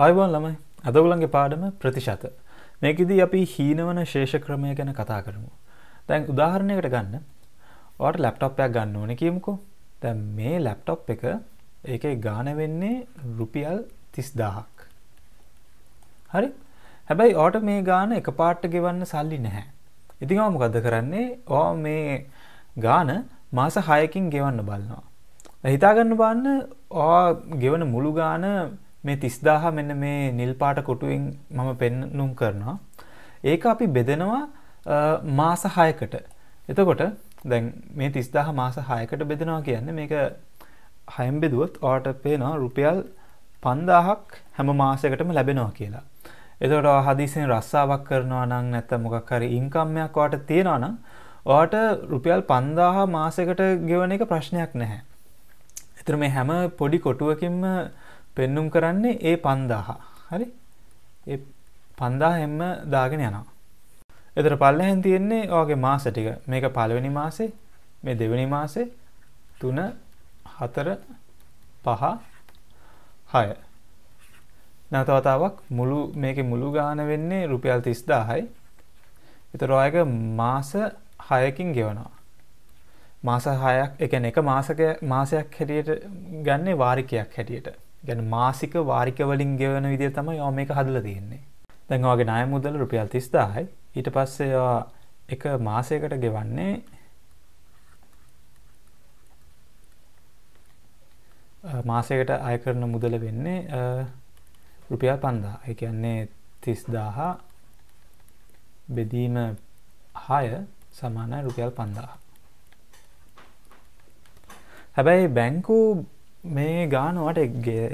අයිබෝන් ළමයි අදවුලන්ගේ පාඩම ප්‍රතිශත මේකෙදී අපි හීනවන ශේෂ ක්‍රමය ගැන කතා කරමු දැන් උදාහරණයකට ගන්න ඔට ලැප්ටොප්යක් ගන්න ඕන කියමුකෝ දැ මේ ලැප්ටොප් එක ඒක ගාන වෙන්නේ රුපියල් තිස්දාහක් හරි හැබැයි ඕට මේ ගාන එක පාට්ට ගෙවන්න සල්ලි නැහැ ඉතිං මොකද කරන්නේ ඕ මේ ගාන මාස හයකින් ගෙවන්න බලනවා හිතාගන්න බන්න ඕ ගෙවන මුළු ගාන මේ 30000 මෙන්න මේ නිල් පාට කොටුවෙන් මම පෙන්නුම් කරනවා. ඒක අපි බෙදනවා මාස 6කට. එතකොට දැන් මේ 30000 මාස 6කට බෙදනවා කියන්නේ මේක 6න් බෙදුවොත් ඔයාලට පේනවා රුපියල් 5000ක් හැම මාසයකටම ලැබෙනවා කියලා. එතකොට ඔයා හදිසියෙන් රස්සාවක් කරනවා නම් නැත්නම් මොකක් හරි ඉන්කම් එකක් ඔයාලට තියෙනවා නම් ඔයාට රුපියල් 5000 මාසයකට ගෙවන එක ප්‍රශ්නයක් නැහැ. ඒතර මේ හැම පොඩි කොටුවකින්ම පෙන්නුම් කරන්නේ ඒ පන්දාහ හරි ඒ පන්දා හෙම දාගෙන යනවා එතර පල්ලහැන් තියෙන්නේ ඔගේ මාස ටික මේක පළවෙනි මාසේ මේ දෙවැනි මාසේ තුන හතර පහ හය නැතවතාවක් මුළු මේක මුළු ගාන වෙන්නේ රුපියල් තිස්දාහයි එතර අයක මාස හයකින් ගෙවනවා මාස හයක් එක එක මාසක මාසයක් හැටියට ගන්නේ වාරිකයක් හැටියට ගැන මාසික වාරික වලින් ගෙවන විදිහ තමයි ඔයා මේක හදලා තියෙන්නේ. දැන් ඔයාගේ ණය මුදල රුපියල් 30000යි. ඊට පස්සේ ඔයා එක මාසයකට ගෙවන්නේ මාසයකට අය කරන මුදල වෙන්නේ රුපියල් 5000. ඒ කියන්නේ 30000 බෙදීම 6 සමානයි රුපියල් 5000. හැබැයි බැංකු මේ ගානුවට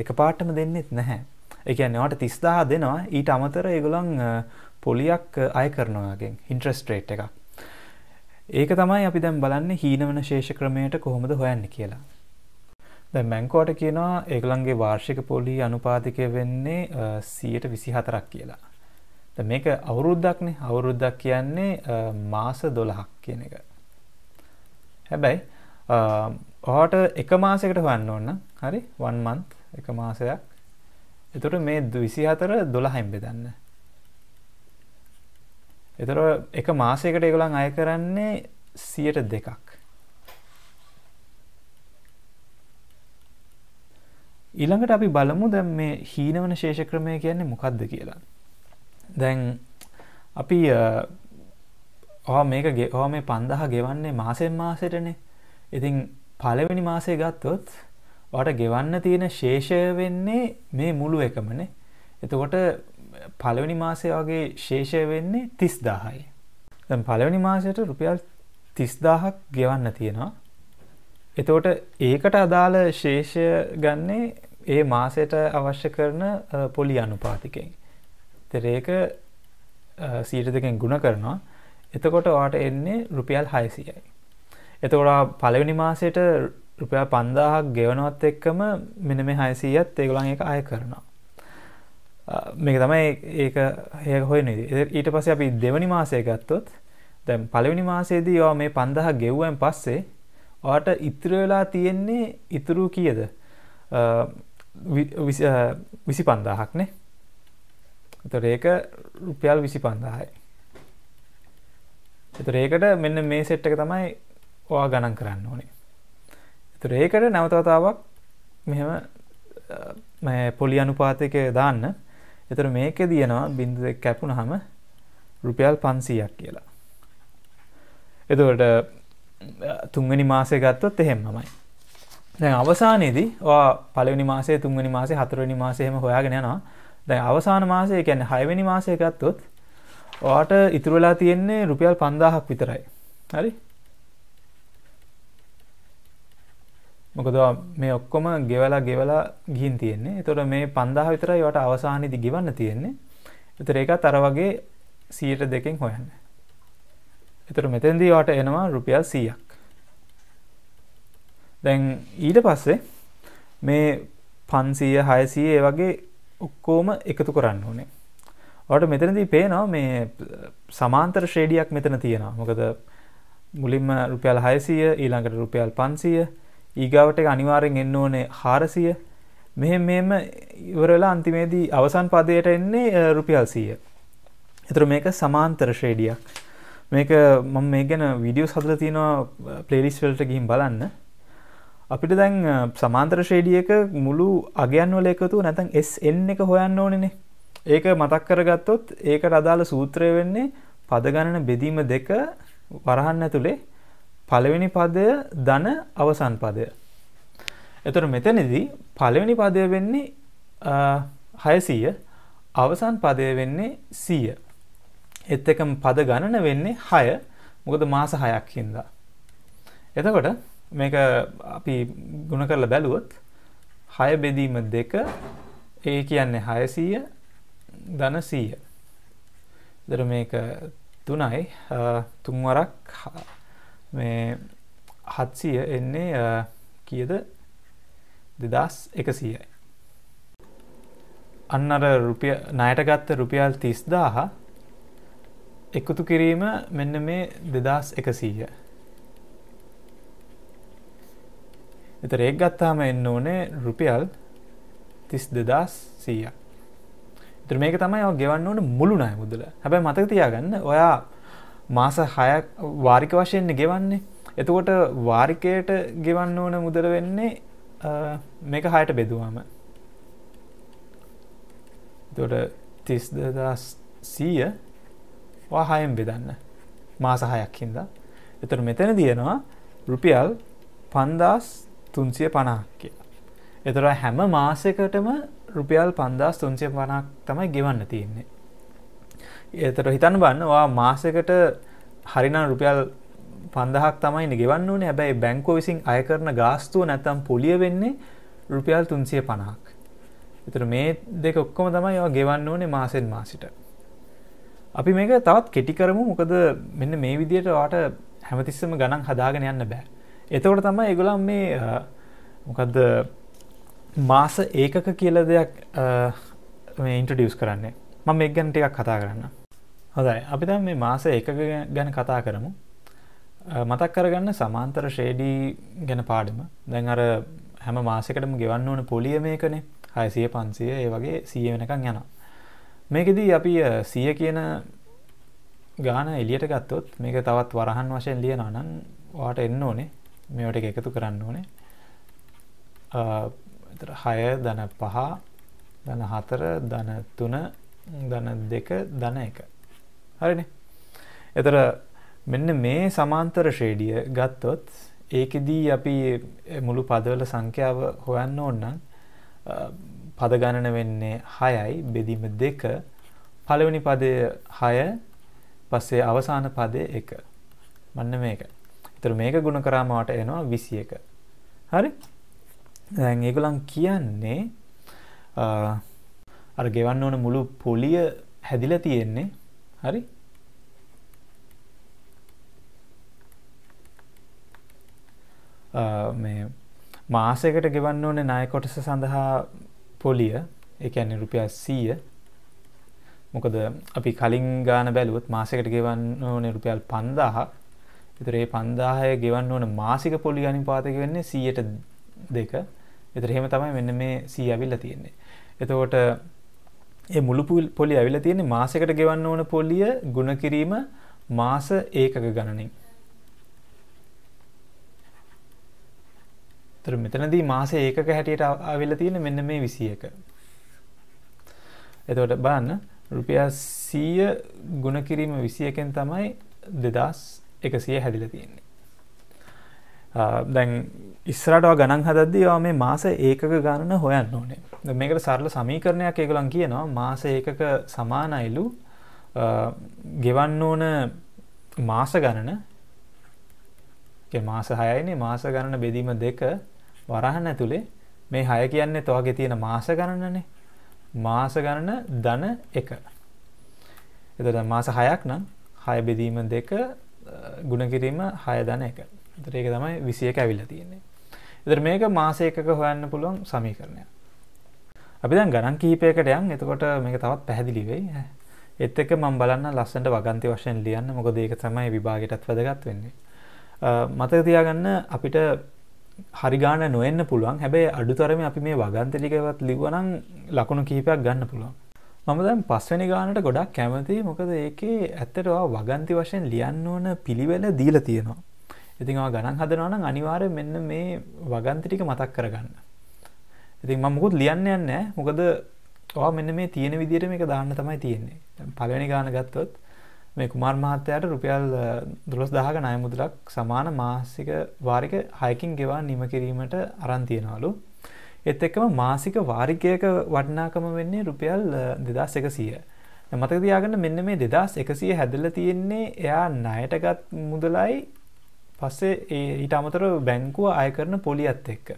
එක පාටම දෙන්නෙත් නැහැ එකන්න වට තිස්දා දෙනවා ඊට අමතර ඒගොලන් පොලියක් අය කරනවාගෙන් ඉන්ට්‍රස්ට්‍රේට් එකක් ඒක තමයි අපි දැම් බලන්න හීනවන ශේෂ ක්‍රමයට කොහොමද හොයන්න කියලා. දැ මැංකෝට කියනවා ඒගලන්ගේ වාර්ෂික පොලි අනුපාතිකය වෙන්නේ සියට විසි හතරක් කියලා. ද මේක අවුරුද්දක්නේ අවුරුද්දක් කියන්නේ මාස දොළහක් කියන එක. හැබැයි ඕට එක මාසකට හන්න ඕන්න හරි වන් මන්ත් එක මාසයක් එතොට මේ විසි හතර දොළහයිම් බෙදන්න එතර එක මාසයකට එකළන් අය කරන්නේ සියට දෙකක් ඊළඟට අපි බලමු දැම් මේ හීනවන ශේෂ ක්‍රමය කියන්නේ මොකක්ද කියලා දැන් අපි ඕ මේක ගේ ඕ මේ පන්දහ ගෙවන්නේ මාසෙන් මාසටනේ ඉතින් පලවෙනි මාසේ ගත්තොත් ඔට ගෙවන්න තියෙන ශේෂය වෙන්නේ මේ මුළු එකමනේ එතකොට පළවෙනි මාසය වගේ ශේෂය වෙන්නේ තිස් දාහයි දැන් පළවෙනි මාසයට රුපියල් තිස්දාහක් ගෙවන්න තියෙනවා එතකොට ඒකට අදාළ ශේෂය ගන්නේ ඒ මාසයට අවශ්‍ය කරන පොලි අනුපාතිකෙන් තෙරේක සීට දෙකෙන් ගුණ කරනවා එතකොට වාට එන්නේ රුපියල් හයිසියයි එතකොට පළවෙනි මාසයට රුපයා පන්දාහක් ගෙවනවත් එක්කම මෙන මේ හයසීයත් ඒගොලන් එක අය කරනවා. මේක තමයි ඒක හය හොය නද ඊට පස්සේ අපි දෙවනි මාසය ගත්තොත් දැම් පලවෙනි මාසේදී වා මේ පන්දහ ගෙව්ුවෙන් පස්සේ ඔට ඉතිරවෙලා තියෙන්නේ ඉතුරු කියද විසි පන්දාහක්නේ එතට ඒක රුපියල් විසි පන්දාහයි එතට ඒකට මෙන්න මේ සෙට්ටක තමයි ඔවා ගණන් කරන්න ඕනේ තුර ඒකට නැවතවතාවක් මෙහම පොලි අනුපාතක දාන්න එතර මේක දයනවා බිඳ කැපුණ හම රුපියල් පන්සීයක් කියලා එතවට තුන්ගනි මාසය ගත්තොත් එහෙම මයි දැන් අවසානයේදී පලනි මාසේ තුන්ගනි මාසේ හතුරනි මාසයම හොයාගෙනනවා දැන් අවසාන මාසය කැන්න හයවැනි මාසය ගත්තොත් ට ඉතුරලා තියෙන්නේ රුපියල් පන්දාහක් විතරයි හරි මොකද මේ ඔක්කොම ගෙවලා ගෙවලා ගිහින් තියෙන්නේ. ඒතකොට මේ 5000 විතරයි වට අවසානයේදී ගෙවන්න තියෙන්නේ. ඒතර ඒකත් අර වගේ 100ට දෙකෙන් හොයන්න. ඒතර මෙතෙන්දී වට එනවා රුපියල් 100ක්. දැන් ඊට පස්සේ මේ 500 600 ඒ වගේ ඔක්කොම එකතු කරන්න ඕනේ. ඔයාලට මෙතනදී පේනවා මේ සමාන්තර ශ්‍රේණියක් මෙතන තියෙනවා. මොකද මුලින්ම රුපියල් 600 ඊළඟට රුපියල් 500 ඊගාවට එක අනිවාරෙන් එන්න ඕනේ හාරසිය මෙහෙම මෙම ඉවරලා අන්තිමේදී අවසන් පදයට එන්නේ රුපියල් සීය එතුර මේක සමාන්තර ශ්‍රේඩියක් මේක මම මේ ගැන විඩියෝ සදල තියෙනවා පලේලිස්වල්ට ගිහිම් බලන්න අපිට දැන් සමාන්තර ශ්‍රේඩියක මුළු අගයන් වල එකතු නැතන් SN එක හොයන්න ඕනනේ. ඒක මතක් කරගත්තොත් ඒකට අදාළ සූත්‍රය වෙන්නේ පද ගණන බෙදීම දෙක වරහන් ඇතුලේ පළවෙනි පදය ධන අවසන් පදය. එතොට මෙතැනදී පළවෙනි පදය වෙන්නේ හයසීය අවසන් පදය වෙන්නේ සීය. එත් එකම පද ගණන වෙන්නේ හය මොකද මාස හයක් හින්දා. එතකොට මේක අපි ගුණ කරලා බැලුවොත් හය බෙදීම දෙක ඒ කියන්නේ හයසීය ධන සීය. දර මේක තුනයි තුන්වරක් මේ හත්සිය එන්නේ කියද දෙදස් එකසියයි. අන්න අර නයට ගත්ත රුපියල් තිස්දාහ එකුතු කිරීම මෙන්න මේ දෙදස් එකසීය. එත රේක් ගත්තාම එන්න ඕනේ රුපියල් තිස් දෙදස් සීය. මේක තමයි ගෙවන්න ඕන මුළු නය මුදල හැබැයි මතක තියාගන්න ඔයා මාස 6ක් වාරික වශයෙන් ගෙවන්නේ. එතකොට වාරිකයට ගෙවන්න ඕන මුදල වෙන්නේ මේක 6ට බෙදුවාම. එතකොට 32100 වා 6ෙන් බෙදන්න. මාස 6ක් හින්දා. එතකොට මෙතන දිනවා රුපියල් 5350ක් කියලා. එතකොට හැම මාසයකටම රුපියල් 5350ක් තමයි ගෙවන්න තියෙන්නේ. එතට හිතන් බන්න වා මාසකට හරිනම් රුපියල් පන්දහක් තමයි ගෙවන්න ඕනේ හැබැයි බැංකෝ විසින් අය කරන ගාස්තුව නැත්තම් පොලිය වෙන්නේ රුපියල් තුන්සිය පණහක් එතට මේ දෙක ඔක්කොම තමයි ඒවා ගෙවන්න ඕනේ මාසෙන් මාසිට අපි මේක තවත් කෙටි කරමු මොකද මෙන්න මේ විදියට වාට හැමතිස්සම ගණන් හදාගෙන යන්න බෑ. එතකොට තමයි ඒගොල්ලන් මේ මොකද්ද මාස ඒකක කියලා දෙයක් මේ ඉන්ට්‍රොඩියුස් කරන්නේ. මම මේක ගැන ටිකක් කතා කරන්නම්. හොඳයි අපි දැන් මේ මාස එකක ගැන කතා කරමු මතක් කරගන්න සමාන්තර ශේඩී ගැන පාඩම දැන් අර හැම මාසකටම ගෙවන්න ඕන පොලිය මේකනේ හයසිය පන්සිය ඒ වගේ සිය වෙනකං යනවා. මේකෙදී අපි සිය කියන ගාන එලියට ගත්තොත් මේක තවත් වරහන් වශයෙන් ලියන නම් වාට එන්න ඕනේ මේවට එක එකතු කරන්න ඕනේ එතර හය දන පහ දන හතර දන තුන දන දෙක දන එක හරිනේ. එතර මෙන්න මේ සමාන්තර ශ්‍රේඩිය ගත්තොත් ඒකෙදී අපි මුළු පදවල සංඛ්‍යාව හොයන්න ඕන නම් පද ගණන වෙන්නේ 6යි බෙදීම 2 පළවෙනි පදය 6 පස්සේ අවසාන පදය 1 මන්න මේක. ඒතර මේක ගුණ කරාම වට එනවා 21. හරි? දැන් ඒගොල්ලන් කියන්නේ අර ගෙවන්න ඕන මුළු පොලිය හැදිලා තියෙන්නේ හරි මේ මාසයකට ගෙවන්න ඕනේ ණය කොටස සඳහා පොලිය ඒ කියන්නේ රුපියල් 100 මොකද අපි කලින් ගාන බැලුවොත් මාසයකට ගෙවන්න ඕනේ රුපියල් 5000ක්. ඒතර මේ 5000 ගෙවන්න ඕන මාසික පොලිය අනුපාතය වෙන්නේ 100ට 2. ඒතර එහෙම තමයි මෙන්න මේ 100 අවිල්ල තියෙන්නේ. එතකොට ඒ මුළු පොලි ඇවිල්ලා තියෙන්නේ මාසයකට ගෙවන්න ඕන පොලිය ගුණ කිරීම මාස ඒකක ගණනින්. ତර මෙතනදී මාස ඒකක හැටියට ආවිල්ලා තියෙන්නේ මෙන්න මේ 21. එතකොට බලන්න රුපියල් 100 ගුණ කිරීම 21කින් තමයි 2100 හැදිලා තියෙන්නේ. දැන් ඉස්රටව ගණන් හදද්දිවා මේ මාස ඒකක ගණන හොයන්න ඕනේ මේකට සරල සමීකරණයක් ඒගොලන් කියනවා මාස ඒකක සමානයිලු ගෙවන්න ඕන මාස ගණන මාස හයයිනේ මාස ගණන බෙදීම දෙක වරහන ඇතුළේ මේ හය කියන්නේ තවගේ තියෙන මාස ගණනනේ මාස ගණන ධන එක එතට මාස හයක් නම් හය බෙදීම දෙක ගුණකිරීම හය දන එක තරේක තමයි විසියක ඇවිල්ල තියෙන්නේ එතර මේක මාසයකක හොයන්න පුළුවන් සමීකරණය අපි දැන් ගණන් කීපයකට යන් එතකොට මේක තවත් පැහැදිලි වෙයි ඒත් එක්ක මම බලන්න ලස්සනට වගන්ති වශයෙන් ලියන්න මොකද ඒක තමයි විභාගයටත් වැදගත් වෙන්නේ මතක තියාගන්න අපිට හරි ගාන නොවෙන්න පුළුවන් හැබැයි අඩුතරම අපි මේ වගන්ති ටිකවත් ලිව්වනම් ලකුණු කීපයක් ගන්න පුළුවන් මම දැන් පස්වෙනි ගානට ගොඩක් කැමතියි මොකද ඒකේ ඇත්තට වගන්ති වශයෙන් ලියන්න ඕන පිළිවෙල දීලා තියෙනවා ඉතින් ඔයා ගණන් හදනවා නම් අනිවාර්යයෙන් මෙන්න මේ වගන්ති ටික මතක් කරගන්න. ඉතින් මම මොකුත් ලියන්න යන්නේ නැහැ. මොකද ඔයා මෙන්න මේ තියෙන විදිහට මේක දාන්න තමයි තියෙන්නේ. දැන් පළවෙනි ගාන ගත්තොත් මේ කුමාර් මහත්තයාට රුපියල් 12000ක ණය මුදලක් සමාන මාසික වාරික 6කින් ගෙවා නිම කිරීමට අරන් තියනවලු. ඒත් එක්කම මාසික වාරිකයක වටිනාකම වෙන්නේ රුපියල් 2100. මතක තියාගන්න මෙන්න මේ 2100 හැදලා තියෙන්නේ එයා ණයට ගත් මුදලයි පස්සේ ඊට අමතර බැංකුව අය කරන පොලියත් එක්ක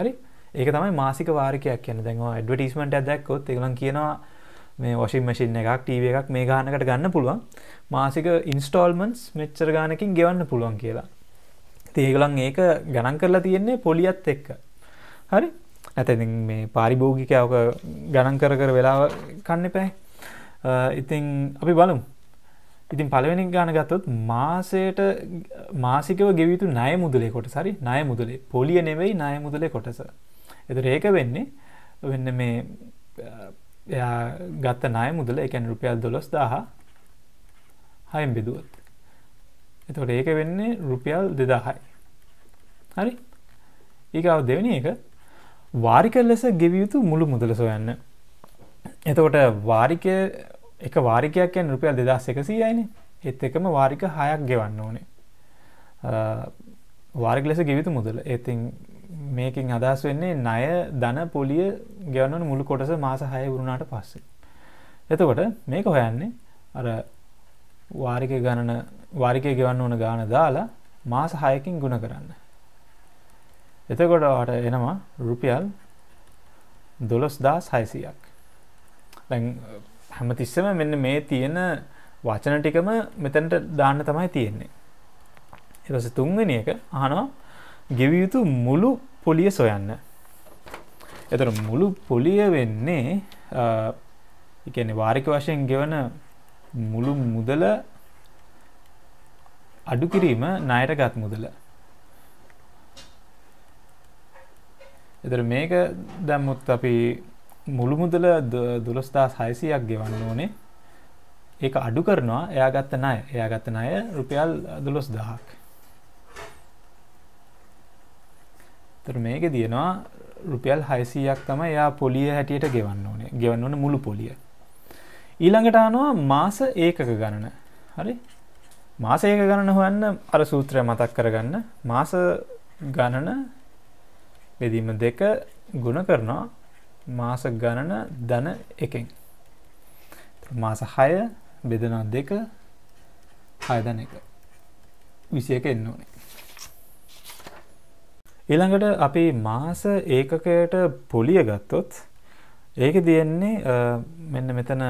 හරි ඒක තමයි මාසික වාරිකයක් කියන දැන්වා ඩවටස්මට ඇදැක්කොත් එකලන් කියනවා මේ වශි මසින් එකක් ටීව එකක් මේ ගානකට ගන්න පුළුවන් මාසික ඉන්ස්ටෝල්මන්ස් මෙච්චර ගානකින් ගෙවන්න පුළුවන් කියලා තේගලන් ඒක ගණන් කරලා තියෙන්නේ පොලියත් එක්ක හරි ඇතති මේ පාරිභෝගිකයක ගණන් කර කර වෙලාව කන්න පැ ඉතිං අපි බලමු ඉතින් පළවෙනි ගාන ගත්තොත් මාසයට මාසිකව ගෙවිතු ණය මුදලේ කොටස හරි ණය මුදලේ පොලිය නෙවෙයි ණය මුදලේ කොටස. එතකොට ඒක වෙන්නේ වෙන්න මේ එයා ගත්ත ණය මුදල ඒ කියන්නේ රුපියල් 12000 හයෙන් බෙදුවොත්. එතකොට ඒක වෙන්නේ රුපියල් 2000යි. හරි? ඊගාව දෙවෙනි එක වාරික ලෙස ගෙවිය යුතු මුළු මුදල සොයන්න. එතකොට වාරික එක වාරිකයක් යන රුපියල් දෙදස් එකසියයින එත් එකම වාරික හයක් ගෙවන්න ඕනේ වාරික ලෙස ගිවිතු මුදල ඒතින් මේකින් අදහස් වෙන්නේ ණය ධන පොලිය ගෙවන්නන මුළු කොටස මාස හය වුණාට පස්සේ එතකොට මේක හොයන්නේ අර වාරික ගණන වාරිකය ගෙවන්න ඕන ගාන දාලා මාස හයකින් ගුණ කරන්න එතකොට ට එනවා රුපියල් දොළොස් දා සයිසියක් හැමතිස්සම මෙන්න මේ තියෙන වචන ටිකම මෙතැනට දාන්න තමයි තියෙන්නේ. එරස තුන්වෙනි එක අහනවා ගෙව යුතු මුළු පොලිය සොයන්න. එතර මුළු පොලිය වෙන්නේ එකන වාරික වශයෙන් ගෙවන මුළු මුදල අඩු කිරීම ණයට ගත් මුදල. එතර මේක දැම්මුත් අපි මුළු මුදල දුළස්දා සයිසියක් ගෙවන්න ඕනේ ඒක අඩු කරනවා එයා ගත්ත නය එයා ගත්ත නය රුපියල් දුළොස් දහක් තර මේක තියෙනවා රුපියල් හයිසීයක් තම එයා පොලිය හැටියට ගෙවන්න ඕනේ ගෙවන්න ඕන මුළු පොලිය ඊළඟට අනවා මාස ඒකක ගණන හරි මාස ඒක ගණන හොයන්න අර සූත්‍රය මතක් කරගන්න මාස ගණන බෙදීම දෙක ගුණ කරනවා මාස ගණන දන එකෙන් මාස හය බෙදනා දෙක හයදන එක විසි එක එන්න ඕනේ ඊළඟට අපි මාස ඒකකයට පොලිය ගත්තොත් ඒක තියෙන්නේ මෙන්න මෙතන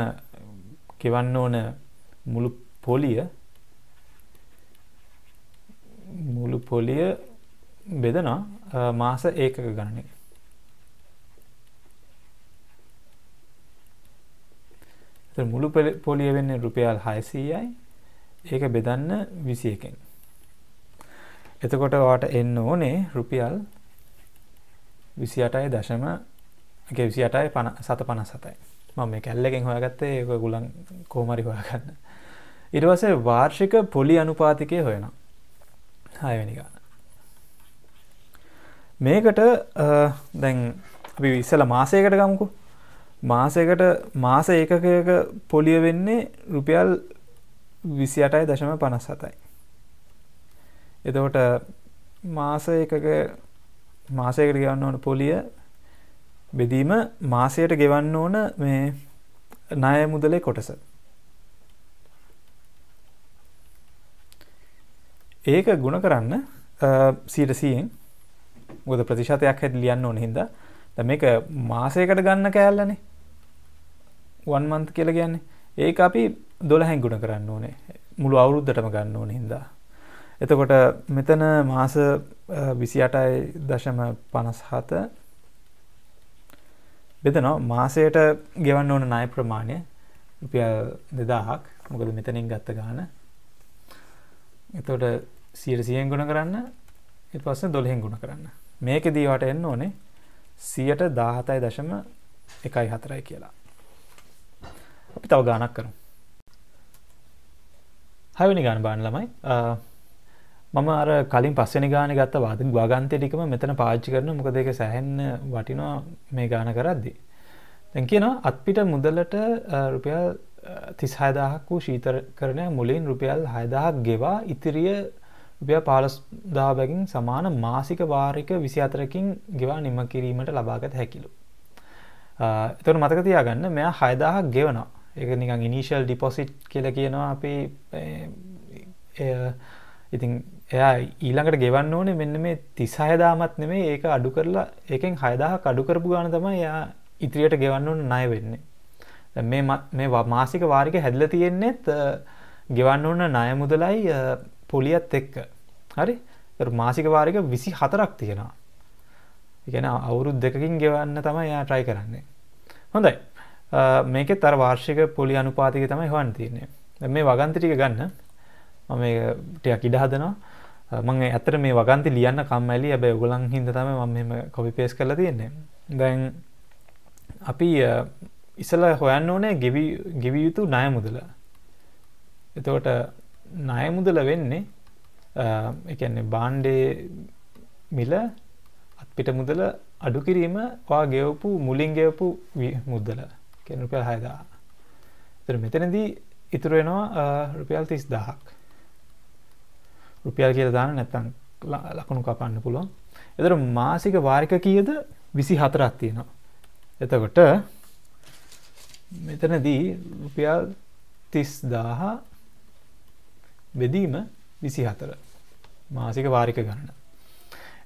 කෙවන්න ඕන මුළු පොලිය මුළු පොලිය බෙදනා මාස ඒකක ගණන එක මුළු පොලිය වෙන්නේ රුපියල් 600යි. ඒක බෙදන්න 21කින්. එතකොට ඔයාට එන්න ඕනේ රුපියල් 28.1 28යි 757යි. මම මේ කැල්ලකින් හොයාගත්තේ ඒක ගුලන් කොහොම හරි හොයාගන්න. ඊට පස්සේ වාර්ෂික පොලි අනුපාතිකය හොයනවා. 6 වෙනි ගාන. මේකට දැන් අපි ඉස්සලා මාසයකට ගමුකෝ. මාසයකට මාස ඒකකයක පොලිය වෙන්නේ රුපියල් විසි අටයි දශම පනස් සතයි. එතකොට මාස එකක මාසයකට ගෙවන්න ඕන පොලිය බෙදීම මාසයට ගෙවන්න ඕන මේ ණය මුදලේ කොටස. ඒක ಗುಣ කරන්න සීට සීයෙන් මොකද ප්‍රතිශතයක් හැටි ලියන්න ඕන හින්දා දැන් මේක මාසයකට ගන්න කෑල්ලනේ වන් මන්ත් කියලා කියන්නේ ඒක අපි දොළහැන් ගුණ කරන්න ඕනේ මුළු අවුරුද්දටම ගන්න ඕන හින්දා. එතකොට මෙතන මාස විසි අටයි දශම පනස්හත බෙදනෝ මාසයට ගෙවන්න ඕන නාය ප්‍රමාණය රුපිය දෙදාහක් මොකද මෙතනින් ගත්ත ගාන එතකොට සියට සියෙන් ගුණ කරන්න එත් පස්ස දොළහෙන් ගුණ කරන්න මේක දීවට එන්න ඕනේ සියට දාහතයි දශම එකයි හතරයි කියලා අපි තව ගානක් කරු හයවනි ගාන බාන ළමයි මම අර කලින් පස්සෙන ගාන ගත්ත වාද වාගන්තයටිකම මෙතන පාච්චි කරන මොක දෙක සැහෙන්න වටිනවා මේ ගාන කරද්දි දැන් කියනවා අත්පිට මුදලට රුපියල් තිස් හයදාහක් වූ ශීතර කරණය මුලින් රුපියල් හයදාහක් ගෙවා ඉතිරිය රුපිය පාලස් දාබැකින් සමාන මාසික වාරික විසි අතරකින් ගෙවා නිම කිරීමට ලබාගත හැකිලු එතුට මතක තියාගන්න මෙයා හයදාහක් ගෙවනවා එක නිකන් ඉනිශල් ඩිපොසිට් කියල කියනවා අපි ඉතින් එයා ඊළඟට ගෙවන්න ඕනේ මෙන්න මේ තිසායදාමත් නෙමේ ඒක අඩු කරලා එකෙන් හයදාහ කඩුකරපු ගාන තම එයා ඉතිරියට ගෙවන්න ඕන ණය වෙන්නේ මේ මේ මාසික වාරික හැදල තියෙන්නේත් ගෙවන්න ඕන ණය මුදලයි පොලියත් එක්ක හරි මාසික වාරික විසි හතරක් තියෙනවා ඉගෙන අවුරුද් දෙකකින් ගෙවන්න තම එයා ට්‍රයි කරන්නේ හොඳයි මේක තර වාර්ෂික පොලි අනුපාතික තමයි හොන් තියන්නේ මේ වගන්ත ටික ගන්න මම ටයක් ඉඩ හදනවා මං ඇතර මේ වගන්ති ලියන්න කම්මැලි ඇබැ ගොලන් හිද තම ම මෙම කොපි පේස් කරලා තියෙන්නේ දැන් අපි ඉසල හොයන්න ඕනේ ගෙවි යුතු ණය මුදල එතකොට ණය මුදල වෙන්නේ එකන්නේ බාණ්ඩේ මිල අත්පිට මුදල අඩු කිරීම වා ගෙවපු මුලින් ගෙවපු මුදලා කියන රුපියල් 6000. එතන මෙතනදී ඉතුරු වෙනවා රුපියල් 30000ක්. රුපියල් කියලා දාන්න නැත්නම් ලකුණු කපන්න පුළුවන්. එතන මාසික වාරික කීයද 24ක් තියෙනවා. එතකොට මෙතනදී රුපියල් 30000 බෙදීම 24 මාසික වාරික ගණන.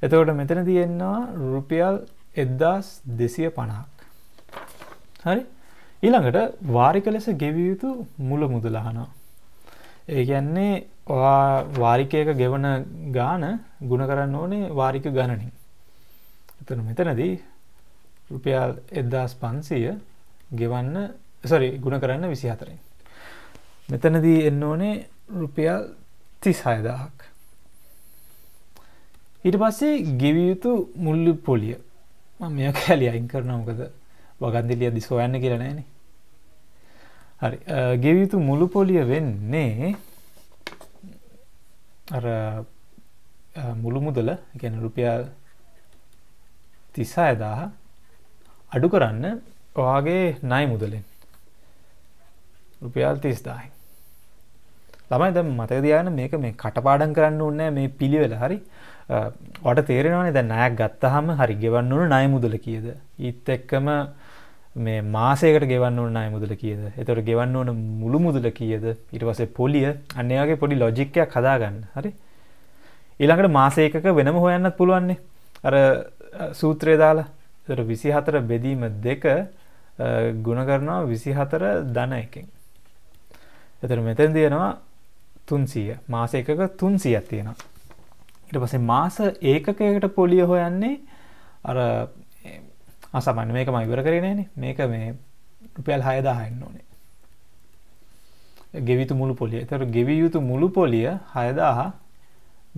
එතකොට මෙතන තියෙනවා රුපියල් 1250ක්. හරි? ඊළඟට වාරික ලෙස ගෙවිය යුතු මුල මුදලහනා. ඒ කියන්නේ වාරිකයක ගෙවන ගාන ගුණ කරන්න ඕනේ වාරික ගණනින්. එතන මෙතනදී රුපියල් එදදාස් පන්සීය ගෙවන්න සොරි ගුණ කරන්න විසි හතරෙන්. මෙතනදී එන්න ඕනේ රුපියල් තිස් හයදාහක්. ඊට පස්සේ ගෙවියයුතු මුල්ලු පොලිය මෙය කැලි අයින් කරනමකද වගන්දිලිය දිස්ෝයන්න කියලා නෑනේ හරි ගෙවියුතු මුළු පොලිය වෙන්නේ අර මුළු මුදල ගැන රුපියල් තිසායදාහ අඩු කරන්න ඔයාගේ නයි මුදලෙන් රුපියල් තිස්දායි ළමයි දැ මතක දයාන මේක මේ කටපාඩන් කරන්න ඕන්න මේ පිළිවෙල හරි වට තේරෙනවානේ දැ නයක් ගත්තහම හරි ගෙවන්න ඕන නය මුදල කියද ඉත් එක්කම මේ මාසයකට ගෙවන්න ඕන්න මුදල කියද එතොට ගෙවන්න ඕන මුළු මුදල කියද ඉටවසේ පොලිය අන්නයාගේ පොඩි ලොජික්කයක් හදාගන්න හරි ඊළඟට මාසයකක වෙනම හොයන්නත් පුළුවන්නේ අර සූත්‍රය දාලා විසි හතර බෙදීම දෙක ගුණ කරනවා විසි හතර දන එකෙන් එතට මෙතැන් තියෙනවා තුන්සීය මාස එකක තුන්සියක් තියෙනවා ඉට පසේ මාස ඒකකයකට පොලිය හොයන්නේ අර අසමන්න මේක ම ඉවර කරනන මේක මේ රුපියල් හයදාහන්න ඕනේ ගෙවිතු මුළු පොලිය තර ගෙවිය යුතු මුළු පොලිය හයදාහ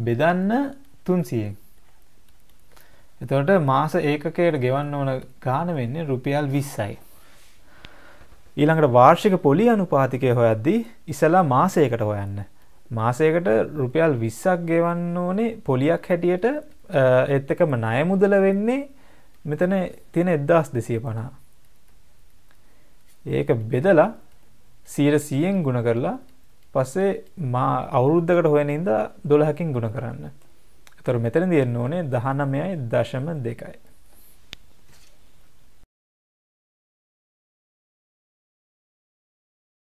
බෙදන්න තුන්සියෙන් එතවට මාස ඒකකයට ගෙවන්න ඕන ගාන වෙන්න රුපියල් විස්සයි ඊළඟට වාර්ෂික පොලි අනුපාතිකය හොයද්දී ඉසලා මාසයකට හොයන්න මාසයකට රුපියල් විස්සක් ගෙවන්න ඕනේ පොලියක් හැටියට එත් එකම ණය මුදල වෙන්නේ මෙතන තියෙන එද්දාස් දෙසිය පණා ඒක බෙදලා සීර සියෙන් ගුණ කරලා පස්සේ මා අවුරුද්ධකට හොයනින්ද දොළහකින් ගුණ කරන්න තොර මෙතන දෙන්න ඕනේ දහනමයයි දශම දෙකයි